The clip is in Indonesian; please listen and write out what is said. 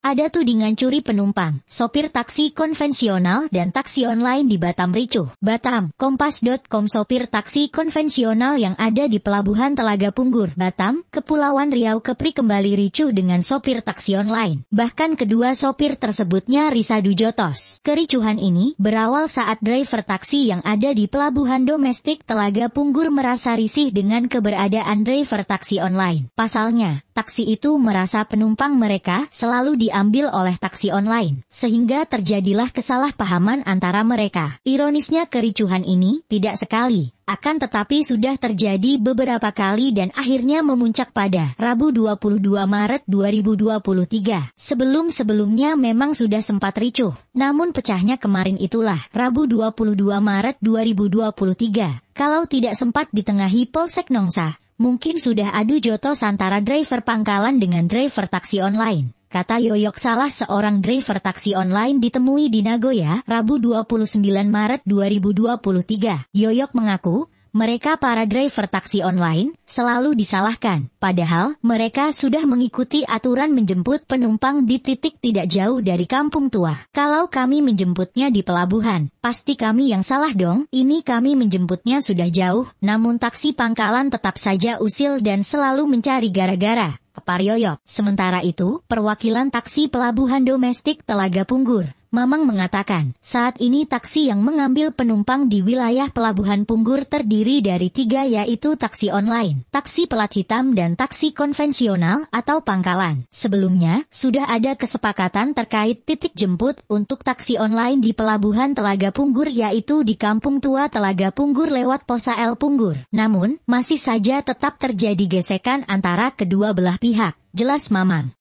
Ada tudingan curi penumpang, sopir taksi konvensional dan taksi online di Batam ricuh. Batam, Kompas.com sopir taksi konvensional yang ada di Pelabuhan Telaga Punggur, Batam, Kepulauan Riau Kepri kembali ricuh dengan sopir taksi online. Bahkan kedua sopir tersebutnya Risa Dujotos. Kericuhan ini berawal saat driver taksi yang ada di Pelabuhan Domestik Telaga Punggur merasa risih dengan keberadaan driver taksi online. Pasalnya, taksi itu merasa penumpang mereka selalu di diambil oleh taksi online, sehingga terjadilah kesalahpahaman antara mereka. Ironisnya kericuhan ini tidak sekali, akan tetapi sudah terjadi beberapa kali dan akhirnya memuncak pada Rabu 22 Maret 2023. Sebelum-sebelumnya memang sudah sempat ricuh, namun pecahnya kemarin itulah Rabu 22 Maret 2023. Kalau tidak sempat ditengahi Polsek Nongsa, mungkin sudah adu jotos antara driver pangkalan dengan driver taksi online kata Yoyok salah seorang driver taksi online ditemui di Nagoya, Rabu 29 Maret 2023. Yoyok mengaku, mereka para driver taksi online selalu disalahkan, padahal mereka sudah mengikuti aturan menjemput penumpang di titik tidak jauh dari kampung tua. Kalau kami menjemputnya di pelabuhan, pasti kami yang salah dong. Ini kami menjemputnya sudah jauh, namun taksi pangkalan tetap saja usil dan selalu mencari gara-gara. Paryoyo. Sementara itu, perwakilan taksi pelabuhan domestik Telaga Punggur Mamang mengatakan, saat ini taksi yang mengambil penumpang di wilayah Pelabuhan Punggur terdiri dari tiga yaitu taksi online, taksi pelat hitam dan taksi konvensional atau pangkalan. Sebelumnya, sudah ada kesepakatan terkait titik jemput untuk taksi online di Pelabuhan Telaga Punggur yaitu di Kampung Tua Telaga Punggur lewat Posa El Punggur. Namun, masih saja tetap terjadi gesekan antara kedua belah pihak, jelas Mamang.